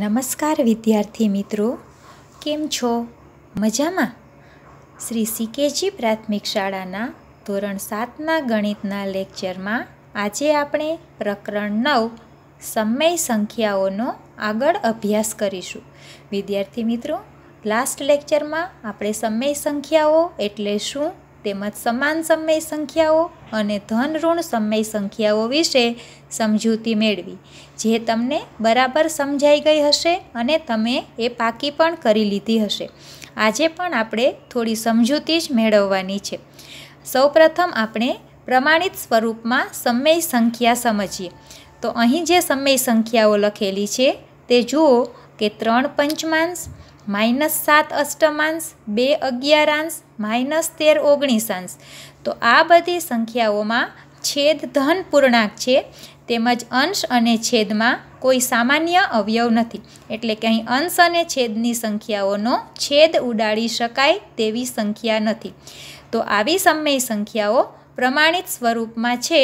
નમસ્કાર વિદ્યાર્થી મિત્રો કેમ છો મજામાં શ્રી સીકેજી પ્રાથમિક શાળાના ધોરણ સાતના ગણિતના લેક્ચરમાં આજે આપણે પ્રકરણ નવ સમય સંખ્યાઓનો આગળ અભ્યાસ કરીશું વિદ્યાર્થી મિત્રો લાસ્ટ લેક્ચરમાં આપણે સમય સંખ્યાઓ એટલે શું તેમજ સમાન સમય સંખ્યાઓ અને ધન ઋણ સમય સંખ્યાઓ વિશે સમજૂતી મેળવી જે તમને બરાબર સમજાઈ ગઈ હશે અને તમે એ પાકી પણ કરી લીધી હશે આજે પણ આપણે થોડી સમજૂતી જ મેળવવાની છે સૌપ્રથમ આપણે પ્રમાણિત સ્વરૂપમાં સમય સંખ્યા સમજીએ તો અહીં જે સમય સંખ્યાઓ લખેલી છે તે જુઓ કે ત્રણ પંચમાંશ માઇનસ સાત અષ્ટમાંશ બે અગિયારાંશ માઇનસ તેર ઓગણીસાંશ તો આ બધી સંખ્યાઓમાં છેદ ધન પૂર્ણાંક છે તેમજ અંશ અને છેદમાં કોઈ સામાન્ય અવયવ નથી એટલે કે અહીં અંશ અને છેદની સંખ્યાઓનો છેદ ઉડાડી શકાય તેવી સંખ્યા નથી તો આવી સમય સંખ્યાઓ પ્રમાણિત સ્વરૂપમાં છે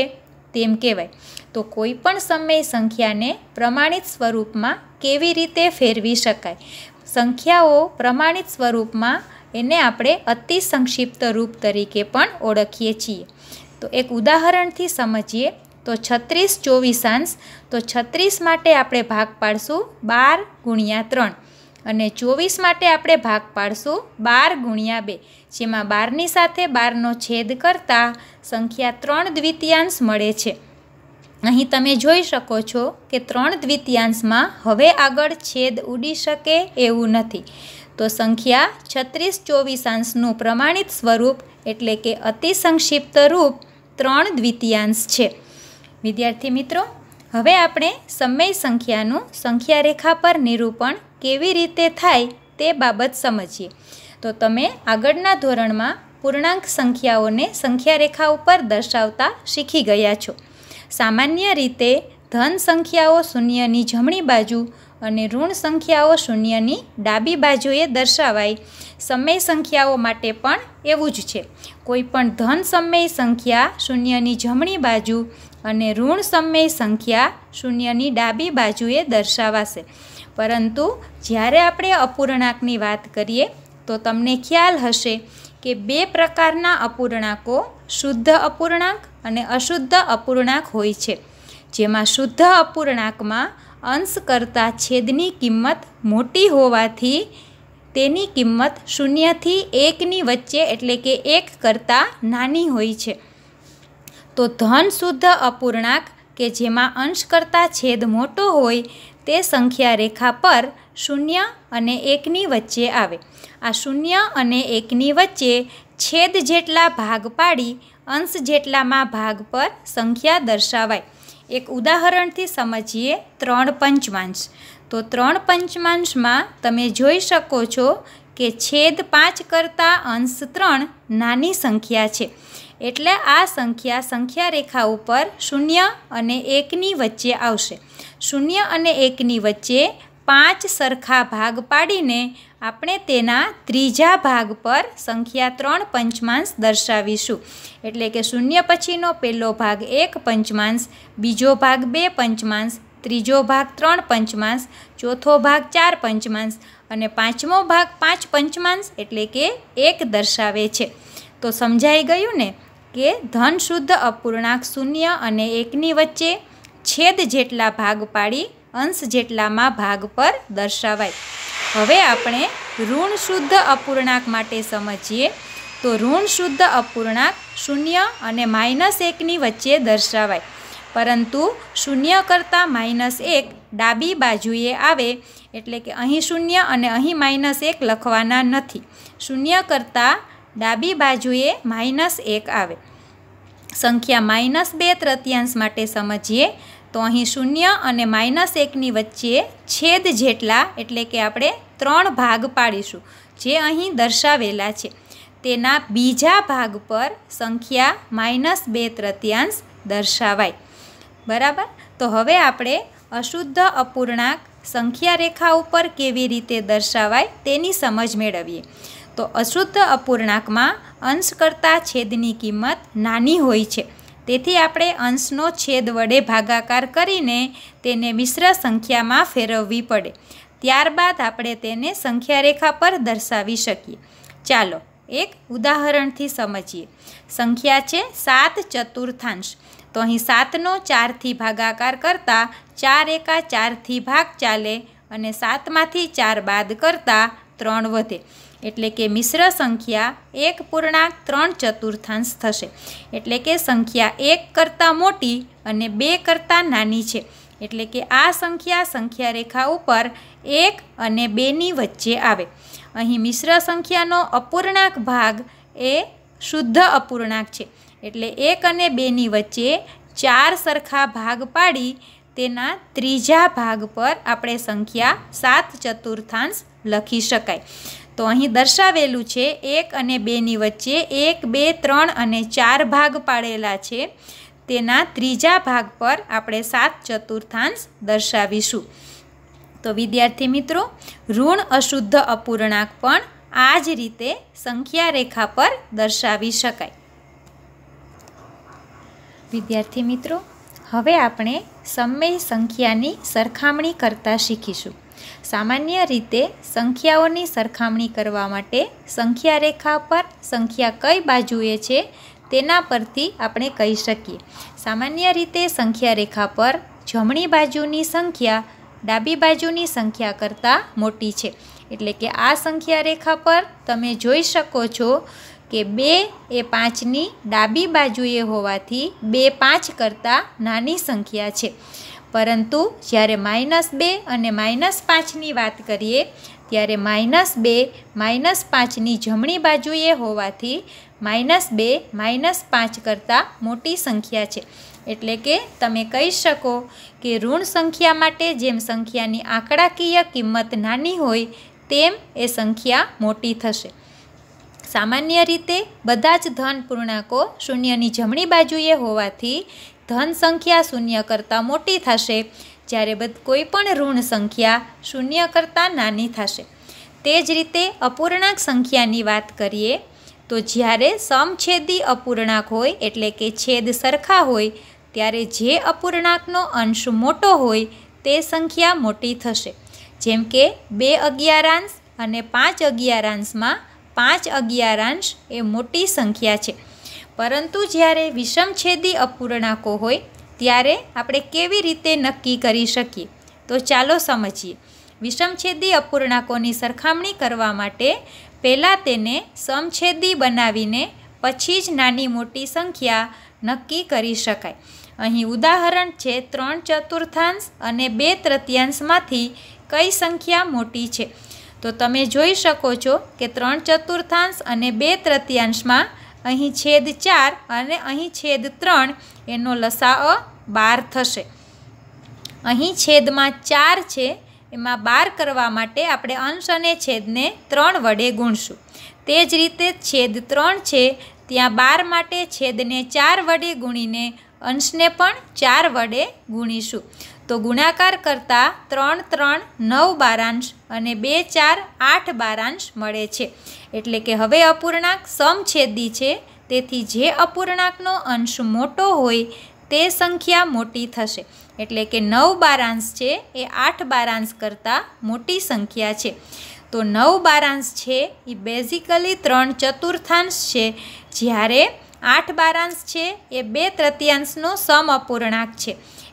તેમ કહેવાય તો કોઈ પણ સમય સંખ્યાને પ્રમાણિત સ્વરૂપમાં કેવી રીતે ફેરવી શકાય સંખ્યાઓ પ્રમાણિત સ્વરૂપમાં એને આપણે અતિ સંક્ષિપ્ત રૂપ તરીકે પણ ઓળખીએ છીએ તો એક ઉદાહરણથી સમજીએ તો છત્રીસ ચોવીસાંશ તો છત્રીસ માટે આપણે ભાગ પાડશું બાર ગુણ્યા ત્રણ અને ચોવીસ માટે આપણે ભાગ પાડશું બાર ગુણ્યા બે જેમાં બારની સાથે બારનો છેદ કરતાં સંખ્યા ત્રણ દ્વિતીયાંશ મળે છે અહીં તમે જોઈ શકો છો કે ત્રણ દ્વિતીયાંશમાં હવે આગળ છેદ ઉડી શકે એવું નથી તો સંખ્યા છત્રીસ ચોવીસાંશનું પ્રમાણિત સ્વરૂપ એટલે કે અતિ સંક્ષિપ્ત રૂપ ત્રણ દ્વિતીયાંશ છે વિદ્યાર્થી મિત્રો હવે આપણે સમય સંખ્યાનું સંખ્યા રેખા પર નિરૂપણ કેવી રીતે થાય તે બાબત સમજીએ તો તમે આગળના ધોરણમાં પૂર્ણાંક સંખ્યાઓને સંખ્યા રેખા ઉપર દર્શાવતા શીખી ગયા છો સામાન્ય રીતે ધન સંખ્યાઓ શૂન્યની જમણી બાજુ અને ઋણ સંખ્યાઓ શૂન્યની ડાબી બાજુએ દર્શાવાય સમય સંખ્યાઓ માટે પણ એવું જ છે કોઈપણ ધન સમય સંખ્યા શૂન્યની જમણી બાજુ અને ઋણ સમય સંખ્યા શૂન્યની ડાબી બાજુએ દર્શાવાશે પરંતુ જ્યારે આપણે અપૂર્ણાંકની વાત કરીએ તો તમને ખ્યાલ હશે કે બે પ્રકારના અપૂર્ણાંકો શુદ્ધ અપૂર્ણાંક અને અશુદ્ધ અપૂર્ણાંક હોય છે જેમાં શુદ્ધ અપૂર્ણાંકમાં અંશ કરતાં છેદની કિંમત મોટી હોવાથી તેની કિંમત શૂન્યથી એકની વચ્ચે એટલે કે એક કરતાં નાની હોય છે તો ધન શુદ્ધ અપૂર્ણાંક કે જેમાં અંશ કરતાં છેદ મોટો હોય તે સંખ્યા રેખા પર શૂન્ય અને એકની વચ્ચે આવે આ શૂન્ય અને એકની વચ્ચે છેદ જેટલા ભાગ પાડી અંશ જેટલામાં ભાગ પર સંખ્યા દર્શાવાય એક ઉદાહરણથી સમજીએ ત્રણ પંચમાંશ તો ત્રણ પંચમાંશમાં તમે જોઈ શકો છો કે છેદ પાંચ કરતાં અંશ ત્રણ નાની સંખ્યા છે એટલે આ સંખ્યા સંખ્યા રેખા ઉપર શૂન્ય અને એકની વચ્ચે આવશે શૂન્ય અને એકની વચ્ચે પાંચ સરખા ભાગ પાડીને આપણે તેના ત્રીજા ભાગ પર સંખ્યા ત્રણ પંચમાંશ દર્શાવીશું એટલે કે શૂન્ય પછીનો પહેલો ભાગ એક પંચમાંશ બીજો ભાગ બે પંચમાંશ ત્રીજો ભાગ ત્રણ પંચમાંશ ચોથો ભાગ ચાર પંચમાંશ અને પાંચમો ભાગ પાંચ પંચમાંશ એટલે કે એક દર્શાવે છે તો સમજાઈ ગયું ને કે ધન શુદ્ધ અપૂર્ણાંક શૂન્ય અને એકની વચ્ચે છેદ જેટલા ભાગ પાડી અંશ જેટલામાં ભાગ પર દર્શાવાય હવે આપણે ઋણ શુદ્ધ અપૂર્ણાંક માટે સમજીએ તો ઋણ શુદ્ધ અપૂર્ણાંક શૂન્ય અને માઇનસ એકની વચ્ચે દર્શાવાય પરંતુ શૂન્ય કરતાં માઇનસ એક ડાબી બાજુએ આવે એટલે કે અહીં શૂન્ય અને અહીં માઇનસ એક લખવાના નથી શૂન્ય કરતાં ડાબી બાજુએ માઇનસ એક આવે સંખ્યા માઇનસ બે તૃતીયાંશ માટે સમજીએ તો અહીં શૂન્ય અને માઇનસ એકની વચ્ચે છેદ જેટલા એટલે કે આપણે ત્રણ ભાગ પાડીશું જે અહીં દર્શાવેલા છે તેના બીજા ભાગ પર સંખ્યા માઇનસ બે તૃતીયાંશ દર્શાવાય બરાબર તો હવે આપણે અશુદ્ધ અપૂર્ણાંક સંખ્યા રેખા ઉપર કેવી રીતે દર્શાવાય તેની સમજ મેળવીએ તો અશુદ્ધ અપૂર્ણાંકમાં અંશ કરતાં છેદની કિંમત નાની હોય છે તેથી આપણે અંશનો છેદ વડે ભાગાકાર કરીને તેને મિશ્ર સંખ્યામાં ફેરવવી પડે ત્યારબાદ આપણે તેને સંખ્યારેખા પર દર્શાવી શકીએ ચાલો એક ઉદાહરણથી સમજીએ સંખ્યા છે સાત ચતુર્થાંશ તો અહીં સાતનો ચારથી ભાગાકાર કરતાં ચાર એકા ચારથી ભાગ ચાલે અને સાતમાંથી ચાર બાદ કરતાં ત્રણ વધે એટલે કે મિશ્ર સંખ્યા એક પૂર્ણાંક ત્રણ ચતુર્થાંશ થશે એટલે કે સંખ્યા એક કરતાં મોટી અને બે કરતાં નાની છે એટલે કે આ સંખ્યા સંખ્યા રેખા ઉપર એક અને બેની વચ્ચે આવે અહીં મિશ્ર સંખ્યાનો અપૂર્ણાંક ભાગ એ શુદ્ધ અપૂર્ણાંક છે એટલે એક અને બેની વચ્ચે ચાર સરખા ભાગ પાડી તેના ત્રીજા ભાગ પર આપણે સંખ્યા સાત ચતુર્થાંશ લખી શકાય તો અહીં દર્શાવેલું છે એક અને બેની વચ્ચે એક બે ત્રણ અને ચાર ભાગ પાડેલા છે તેના ત્રીજા ભાગ પર આપણે સાત ચતુર્થાંશ દર્શાવીશું તો વિદ્યાર્થી મિત્રો ઋણ અશુદ્ધ અપૂર્ણાંક પણ આ જ રીતે સંખ્યા રેખા પર દર્શાવી શકાય વિદ્યાર્થી મિત્રો હવે આપણે સમય સંખ્યાની સરખામણી કરતાં શીખીશું સામાન્ય રીતે સંખ્યાઓની સરખામણી કરવા માટે સંખ્યા રેખા પર સંખ્યા કઈ બાજુએ છે તેના પરથી આપણે કહી શકીએ સામાન્ય રીતે સંખ્યા રેખા પર જમણી બાજુની સંખ્યા ડાબી બાજુની સંખ્યા કરતાં મોટી છે એટલે કે આ સંખ્યા રેખા પર તમે જોઈ શકો છો કે બે એ પાંચની ડાબી બાજુએ હોવાથી બે પાંચ કરતાં નાની સંખ્યા છે પરંતુ જ્યારે માઇનસ બે અને માઇનસ પાંચની વાત કરીએ ત્યારે માઇનસ બે માઇનસ પાંચની જમણી બાજુએ હોવાથી માઇનસ બે માઇનસ પાંચ કરતાં મોટી સંખ્યા છે એટલે કે તમે કહી શકો કે ઋણ સંખ્યા માટે જેમ સંખ્યાની આંકડાકીય કિંમત નાની હોય તેમ એ સંખ્યા મોટી થશે સામાન્ય રીતે બધા જ ધન પૂર્ણાંકો શૂન્યની જમણી બાજુએ હોવાથી ધન સંખ્યા શૂન્ય કરતાં મોટી થશે જ્યારે બધ કોઈપણ ઋણ સંખ્યા શૂન્ય કરતાં નાની થશે તે જ રીતે અપૂર્ણાંક સંખ્યાની વાત કરીએ તો જ્યારે સમછેદી અપૂર્ણાંક હોય એટલે કે છેદ સરખા હોય ત્યારે જે અપૂર્ણાંકનો અંશ મોટો હોય તે સંખ્યા મોટી થશે જેમ કે બે અગિયારાંશ અને પાંચ અગિયારાંશમાં પાંચ અગિયારાંશ એ મોટી સંખ્યા છે પરંતુ જ્યારે વિષમછેદી અપૂર્ણાંકો હોય ત્યારે આપણે કેવી રીતે નક્કી કરી શકીએ તો ચાલો સમજીએ વિષમછેદી અપૂર્ણાંકોની સરખામણી કરવા માટે પહેલાં તેને સમછેદી બનાવીને પછી જ નાની મોટી સંખ્યા નક્કી કરી શકાય અહીં ઉદાહરણ છે ત્રણ ચતુર્થાંશ અને બે તૃતીયાંશમાંથી કઈ સંખ્યા મોટી છે તો તમે જોઈ શકો છો કે ત્રણ ચતુર્થાંશ અને બે તૃતીયાંશમાં અહીં છેદ ચાર અને અહીં છેદ ત્રણ એનો લસાઅ બાર થશે અહીં છેદમાં ચાર છે એમાં બાર કરવા માટે આપણે અંશ અને છેદને ત્રણ વડે ગુણશું તે જ રીતે છેદ ત્રણ છે ત્યાં બાર માટે છેદને ચાર વડે ગુણીને અંશને પણ ચાર વડે ગુણીશું તો ગુણાકાર કરતાં ત્રણ ત્રણ નવ બારાંશ અને બે ચાર આઠ બારાંશ મળે છે એટલે કે હવે અપૂર્ણાંક સમછેદી છે તેથી જે અપૂર્ણાંકનો અંશ મોટો હોય તે સંખ્યા મોટી થશે એટલે કે નવ બારાંશ છે એ આઠ બારાંશ કરતાં મોટી સંખ્યા છે તો નવ બારાંશ છે એ બેઝિકલી ત્રણ ચતુર્થાંશ છે જ્યારે આઠ બારાંશ છે એ બે તૃતીયાંશનો સમ અપૂર્ણાંક છે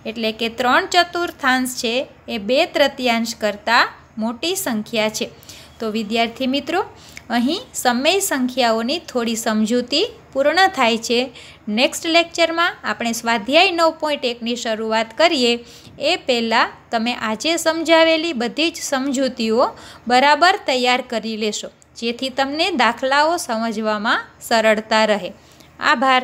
એટલે કે ત્રણ ચતુર્થાંશ છે એ બે તૃતીયાંશ કરતાં મોટી સંખ્યા છે તો વિદ્યાર્થી મિત્રો અહીં સમય સંખ્યાઓની થોડી સમજૂતી પૂર્ણ થાય છે નેક્સ્ટ લેક્ચરમાં આપણે સ્વાધ્યાય નવ પોઈન્ટ એકની શરૂઆત કરીએ એ પહેલાં તમે આજે સમજાવેલી બધી જ સમજૂતીઓ બરાબર તૈયાર કરી લેશો જેથી તમને દાખલાઓ સમજવામાં સરળતા રહે આભાર